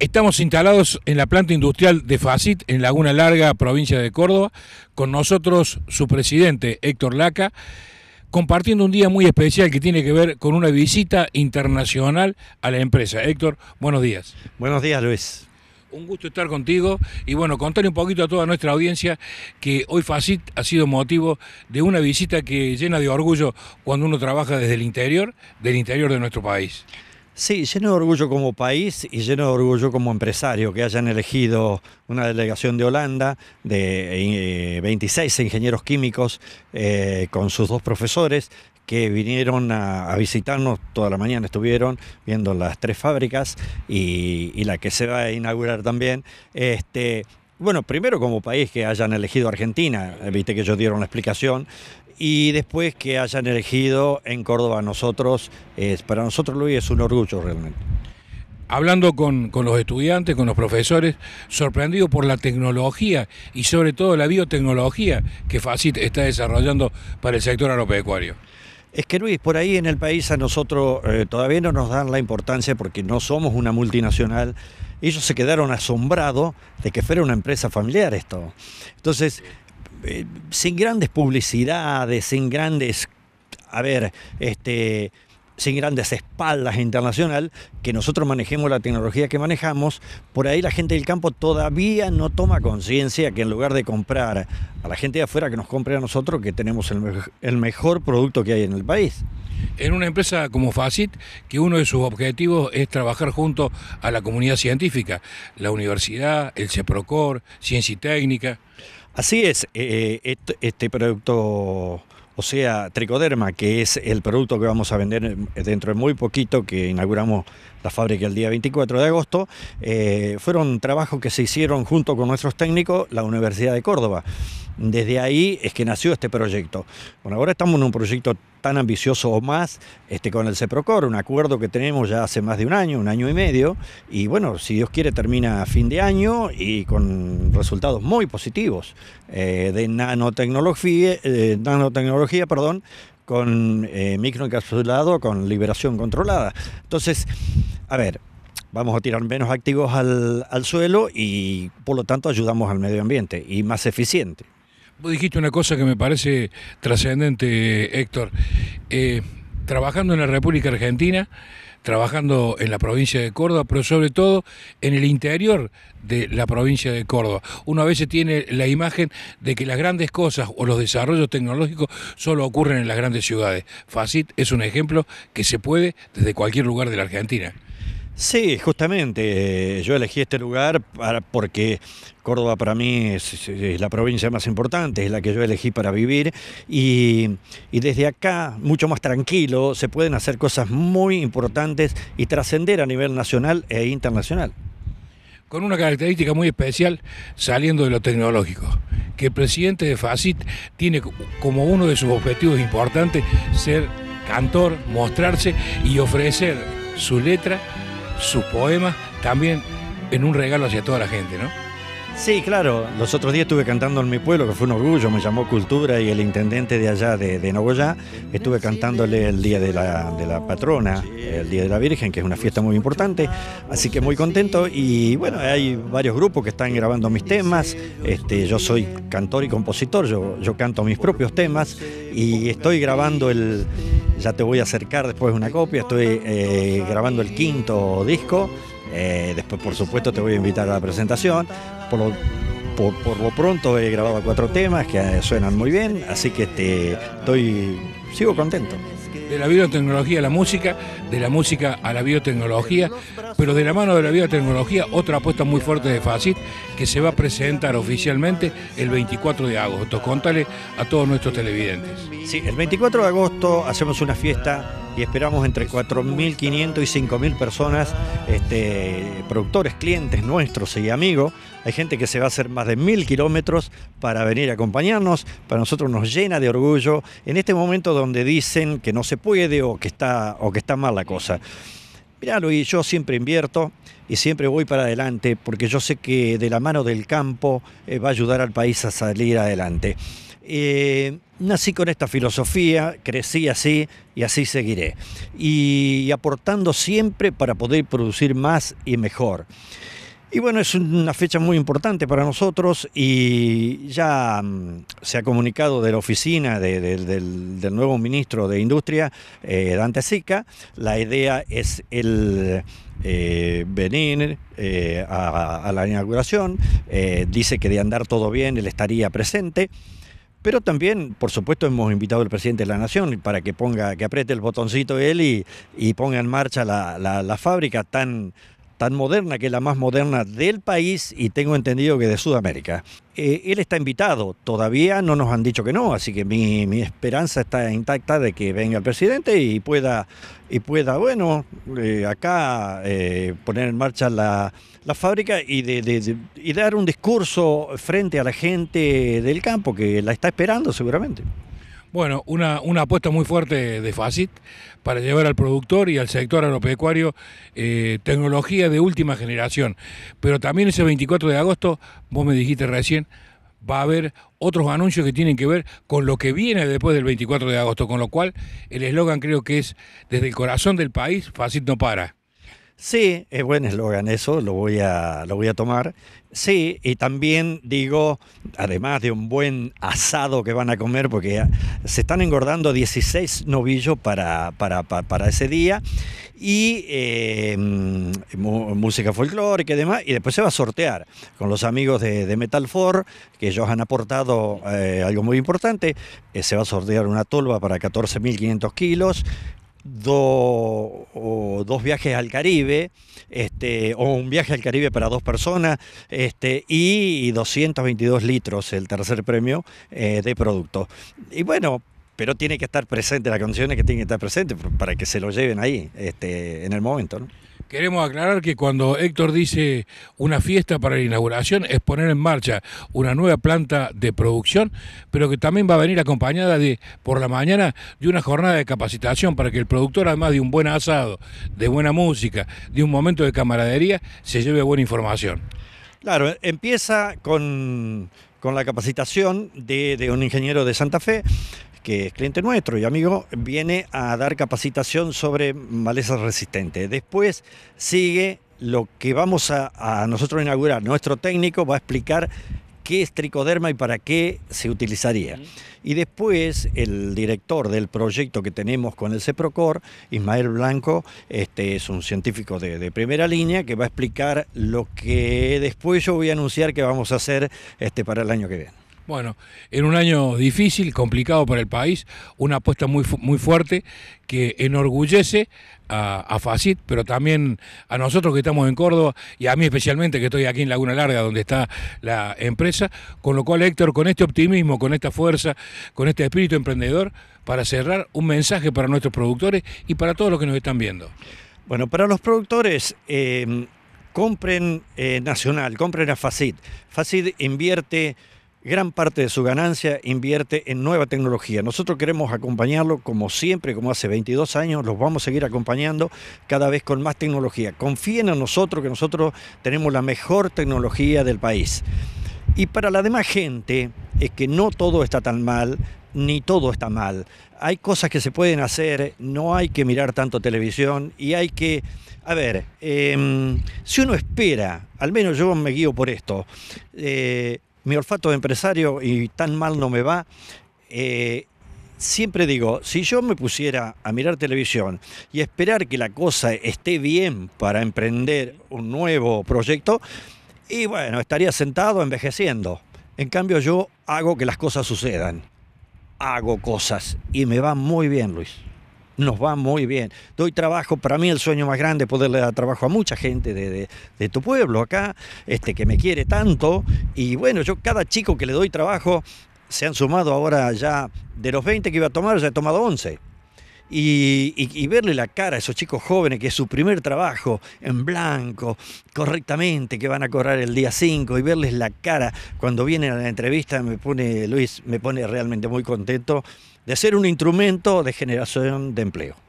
Estamos instalados en la planta industrial de FACIT, en Laguna Larga, provincia de Córdoba, con nosotros su presidente Héctor Laca, compartiendo un día muy especial que tiene que ver con una visita internacional a la empresa. Héctor, buenos días. Buenos días, Luis. Un gusto estar contigo y bueno, contarle un poquito a toda nuestra audiencia que hoy FACIT ha sido motivo de una visita que llena de orgullo cuando uno trabaja desde el interior, del interior de nuestro país. Sí, lleno de orgullo como país y lleno de orgullo como empresario que hayan elegido una delegación de Holanda de 26 eh, eh, ingenieros químicos eh, con sus dos profesores que vinieron a, visitarnos, toda la mañana estuvieron viendo las tres fábricas y, y la que se va a inaugurar también. Este, bueno, primero como país que hayan elegido Argentina, eh, viste que ellos dieron la explicación, y después que hayan elegido en Córdoba nosotros, para nosotros Luis es un orgullo realmente. Hablando con, los estudiantes, con los profesores, sorprendido por la tecnología y sobre todo la biotecnología que FACIT está desarrollando para el sector agropecuario. Es que Luis, por ahí en el país a nosotros eh, todavía no nos dan la importancia porque no somos una multinacional ellos se quedaron asombrados de que fuera una empresa familiar esto. Entonces, eh, sin grandes publicidades, sin grandes, a ver, este, sin grandes espaldas internacional, que nosotros manejemos la tecnología que manejamos, por ahí la gente del campo todavía no toma conciencia que en lugar de comprar a la gente de afuera, que nos compre a nosotros, que tenemos el, mejor producto que hay en el país. En una empresa como FACIT, que uno de sus objetivos es trabajar junto a la comunidad científica, la universidad, el CEPROCOR, Ciencia y Técnica. Así es, eh, eh, este, este producto o sea, Tricoderma, que es el producto que vamos a vender dentro de muy poquito, que inauguramos la fábrica el día 24 de agosto, eh, fueron trabajos que se hicieron junto con nuestros técnicos, la Universidad de Córdoba. Desde ahí es que nació este proyecto. Bueno, ahora estamos en un proyecto tan ambicioso o más este, con el CEPROCOR, un acuerdo que tenemos ya hace más de un año, un año y medio, y bueno, si Dios quiere termina a fin de año y con resultados muy positivos eh, de nanotecnología, eh, nanotecnología perdón, con eh, microencapsulado, con liberación controlada. Entonces, a ver, vamos a tirar menos activos al, al suelo y por lo tanto ayudamos al medio ambiente y más eficiente. Vos dijiste una cosa que me parece trascendente, Héctor. Eh, trabajando en la República Argentina, trabajando en la provincia de Córdoba, pero sobre todo en el interior de la provincia de Córdoba. Uno a veces tiene la imagen de que las grandes cosas o los desarrollos tecnológicos solo ocurren en las grandes ciudades. FACIT es un ejemplo que se puede desde cualquier lugar de la Argentina. Sí, justamente. Eh, yo elegí este lugar porque Córdoba para mí es, la provincia más importante, es la que yo elegí para vivir. Y, y desde acá, mucho más tranquilo, se pueden hacer cosas muy importantes y trascender a nivel nacional e internacional. Con una característica muy especial, saliendo de lo tecnológico, que el presidente de FACIT tiene como uno de sus objetivos importantes ser cantor, mostrarse y ofrecer su letra sus poemas también en un regalo hacia toda la gente, ¿no? Sí, claro. Los otros días estuve cantando en mi pueblo, que fue un orgullo, me llamó Cultura y el intendente de allá de, de Nogoyá, estuve cantándole el Día de la, de la, Patrona, el Día de la Virgen, que es una fiesta muy importante, así que muy contento y bueno, hay varios grupos que están grabando mis temas, este, yo soy cantor y compositor, yo, yo canto mis propios temas y estoy grabando el, ya te voy a acercar después una copia. Estoy eh, grabando el quinto disco. Eh, después, por supuesto, te voy a invitar a la presentación. Por lo, pronto he grabado cuatro temas que eh, suenan muy bien. Así que estoy, sigo contento de la biotecnología a la música, de la música a la biotecnología, pero de la mano de la biotecnología otra apuesta muy fuerte de FACIT que se va a presentar oficialmente el 24 de agosto. Contale a todos nuestros televidentes. Sí, el 24 de agosto hacemos una fiesta y esperamos entre 4.500 y 5.000 personas, este, productores, clientes nuestros y amigos. Hay gente que se va a hacer más de mil kilómetros para venir a acompañarnos. Para nosotros nos llena de orgullo en este momento donde dicen que no se puede o que está, o que está mal la cosa. Mirá, Luis, yo siempre invierto y siempre voy para adelante porque yo sé que de la mano del campo eh, va a ayudar al país a salir adelante. Eh, nací con esta filosofía, crecí así y así seguiré. y aportando siempre para poder producir más y mejor. Y bueno, es una fecha muy importante para nosotros y ya mm, se ha comunicado de la oficina del, nuevo ministro de Industria, eh, Dante Sica. La idea es el eh, venir eh, a, la inauguración. dice que de andar todo bien, él estaría presente. Pero también, por supuesto, hemos invitado al presidente de la Nación para que ponga, que apriete el botoncito él y, ponga en marcha la, la, la fábrica tan tan moderna que es la más moderna del país y tengo entendido que de Sudamérica. Eh, él está invitado, todavía no nos han dicho que no, así que mi, esperanza está intacta de que venga el presidente y pueda, y pueda bueno, eh, acá eh, poner en marcha la, fábrica y, de, y dar un discurso frente a la gente del campo que la está esperando seguramente. Bueno, una, apuesta muy fuerte de Facit para llevar al productor y al sector agropecuario eh, tecnología de última generación. Pero también ese 24 de agosto, vos me dijiste recién, va a haber otros anuncios que tienen que ver con lo que viene después del 24 de agosto, con lo cual el eslogan creo que es desde el corazón del país, Facit no para. Sí, es eh, buen eslogan eso, lo voy, a, lo voy a tomar. Sí, y también digo, además de un buen asado que van a comer, porque se están engordando 16 novillos para, para, ese día, y em, música folclórica y demás, y después se va a sortear con los amigos de, de Metal que ellos han aportado eh, algo muy importante, eh, se va a sortear una tolva para 14.500 kilos, dos viajes al Caribe, este, o un viaje al Caribe para dos personas, este, y, 222 litros, el tercer premio eh, de producto. Y bueno, pero tiene que estar presente, la condición es que tiene que estar presente para que se lo lleven ahí, este, en el momento. Queremos aclarar que cuando Héctor dice una fiesta para la inauguración es poner en marcha una nueva planta de producción, pero que también va a venir acompañada de, por la mañana, de una jornada de capacitación para que el productor, además de un buen asado, de buena música, de un momento de camaradería, se lleve buena información. Claro, empieza con, la capacitación de, de, un ingeniero de Santa Fe que es cliente nuestro y amigo, viene a dar capacitación sobre malezas resistentes. Después sigue lo que vamos a, nosotros inaugurar. Nuestro técnico va a explicar qué es tricoderma y para qué se utilizaría. Y después el director del proyecto que tenemos con el CEPROCOR, Ismael Blanco, este es un científico de, de, primera línea que va a explicar lo que después yo voy a anunciar que vamos a hacer este, para el año que viene. Bueno, en un año difícil, complicado para el país, una apuesta muy, muy fuerte que enorgullece a, Facit, pero también a nosotros que estamos en Córdoba y a mí especialmente que estoy aquí en Laguna Larga donde está la empresa, con lo cual Héctor, con este optimismo, con esta fuerza, con este espíritu emprendedor, para cerrar un mensaje para nuestros productores y para todos los que nos están viendo. Bueno, para los productores... Eh, compren eh, nacional, compren a Facit. Facit invierte gran parte de su ganancia invierte en nueva tecnología. Nosotros queremos acompañarlo como siempre, como hace 22 años, los vamos a seguir acompañando cada vez con más tecnología. Confíen en nosotros que nosotros tenemos la mejor tecnología del país. Y para la demás gente es que no todo está tan mal, ni todo está mal. Hay cosas que se pueden hacer, no hay que mirar tanto televisión y hay que, a ver, em, si uno espera, al menos yo me guío por esto, eh, mi olfato de empresario y tan mal no me va, eh, siempre digo, si yo me pusiera a mirar televisión y esperar que la cosa esté bien para emprender un nuevo proyecto, y bueno, estaría sentado envejeciendo. En cambio yo hago que las cosas sucedan. Hago cosas y me va muy bien, Luis nos va muy bien. Doy trabajo, para mí el sueño más grande es poderle dar trabajo a mucha gente de, tu pueblo acá, este, que me quiere tanto. Y bueno, yo cada chico que le doy trabajo, se han sumado ahora ya, de los 20 que iba a tomar, ya he tomado 11. Y, verle la cara a esos chicos jóvenes que es su primer trabajo en blanco, correctamente, que van a correr el día 5, y verles la cara cuando vienen a la entrevista me pone, Luis, me pone realmente muy contento de ser un instrumento de generación de empleo.